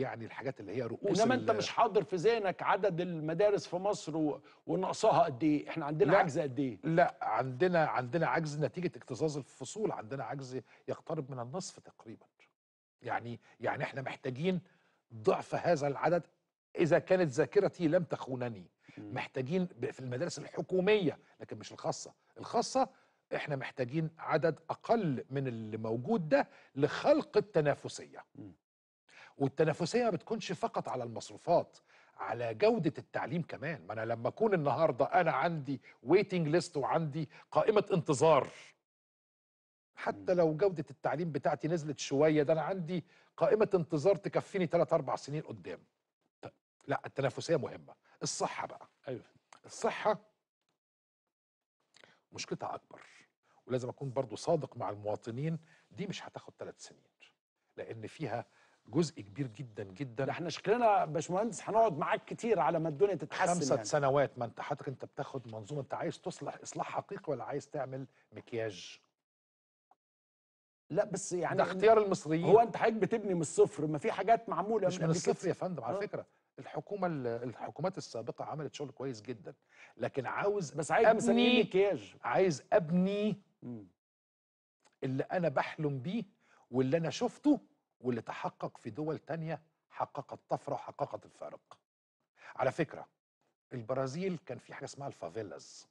يعني الحاجات اللي هي رؤوس انما انت مش حاضر في ذهنك عدد المدارس في مصر و... ونقصها قد ايه احنا عندنا عجز قد ايه لا عندنا عندنا عجز نتيجه اكتظاظ الفصول عندنا عجز يقترب من النصف تقريبا يعني يعني احنا محتاجين ضعف هذا العدد اذا كانت ذاكرتي لم تخونني محتاجين في المدارس الحكوميه لكن مش الخاصه الخاصه احنا محتاجين عدد اقل من اللي موجود ده لخلق التنافسيه م. والتنافسيه ما بتكونش فقط على المصروفات على جودة التعليم كمان ما أنا لما أكون النهاردة أنا عندي ويتنج ليست وعندي قائمة انتظار حتى لو جودة التعليم بتاعتي نزلت شوية ده أنا عندي قائمة انتظار تكفيني 3 أربع سنين قدام طيب، لا التنافسية مهمة الصحة بقى أيوة الصحة مشكلتها أكبر ولازم أكون برضو صادق مع المواطنين دي مش هتاخد ثلاث سنين لأن فيها جزء كبير جدا جدا ده احنا شكلنا باشمهندس هنقعد معاك كتير على ما الدنيا تتحسن خمسة يعني. سنوات ما انت حضرتك انت بتاخد منظومه انت عايز تصلح اصلاح حقيقي ولا عايز تعمل مكياج؟ لا بس يعني ده اختيار المصريين هو انت حضرتك بتبني من الصفر ما في حاجات معموله مش من, الصفر يا فندم على آه. فكره الحكومه الحكومات السابقه عملت شغل كويس جدا لكن عاوز بس عايز ابني مكياج عايز ابني اللي انا بحلم بيه واللي انا شفته واللي تحقق في دول تانية حققت طفرة وحققت الفارق على فكرة البرازيل كان في حاجة اسمها الفافيلاز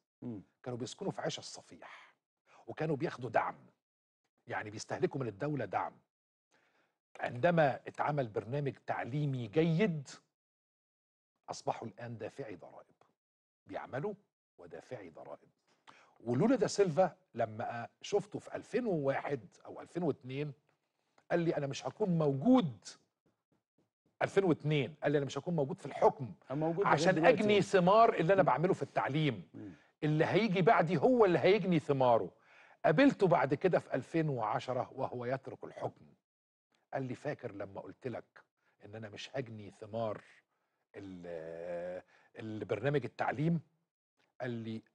كانوا بيسكنوا في عيش الصفيح وكانوا بياخدوا دعم يعني بيستهلكوا من الدولة دعم عندما اتعمل برنامج تعليمي جيد أصبحوا الآن دافعي ضرائب بيعملوا ودافعي ضرائب ولولا دا سيلفا لما شفته في 2001 أو 2002 قال لي انا مش هكون موجود 2002 قال لي انا مش هكون موجود في الحكم موجود عشان اجني ثمار اللي انا بعمله في التعليم اللي هيجي بعدي هو اللي هيجني ثماره قابلته بعد كده في 2010 وهو يترك الحكم قال لي فاكر لما قلت لك ان انا مش هجني ثمار البرنامج التعليم قال لي